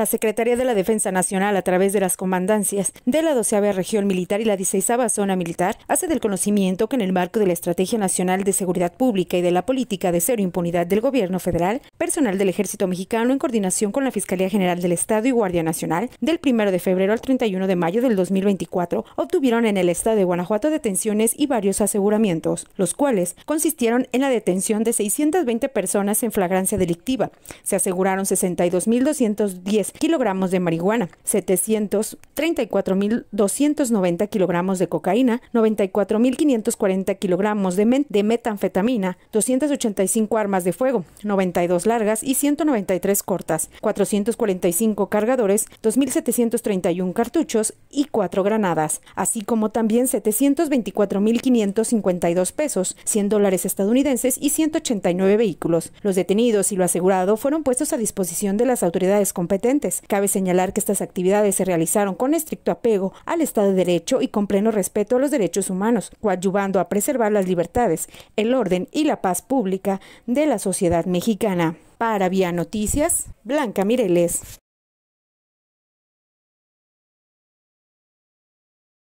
La Secretaría de la Defensa Nacional, a través de las comandancias de la 12 Región Militar y la 16 Zona Militar, hace del conocimiento que en el marco de la Estrategia Nacional de Seguridad Pública y de la política de cero impunidad del Gobierno Federal, personal del Ejército Mexicano, en coordinación con la Fiscalía General del Estado y Guardia Nacional, del 1 de febrero al 31 de mayo del 2024, obtuvieron en el estado de Guanajuato detenciones y varios aseguramientos, los cuales consistieron en la detención de 620 personas en flagrancia delictiva. Se aseguraron 62.210 kilogramos de marihuana, 734.290 kilogramos de cocaína, 94.540 kilogramos de, de metanfetamina, 285 armas de fuego, 92 largas y 193 cortas, 445 cargadores, 2.731 cartuchos y 4 granadas, así como también 724.552 pesos, 100 dólares estadounidenses y 189 vehículos. Los detenidos y lo asegurado fueron puestos a disposición de las autoridades competentes Cabe señalar que estas actividades se realizaron con estricto apego al Estado de Derecho y con pleno respeto a los derechos humanos, coadyuvando a preservar las libertades, el orden y la paz pública de la sociedad mexicana. Para Vía Noticias, Blanca Mireles.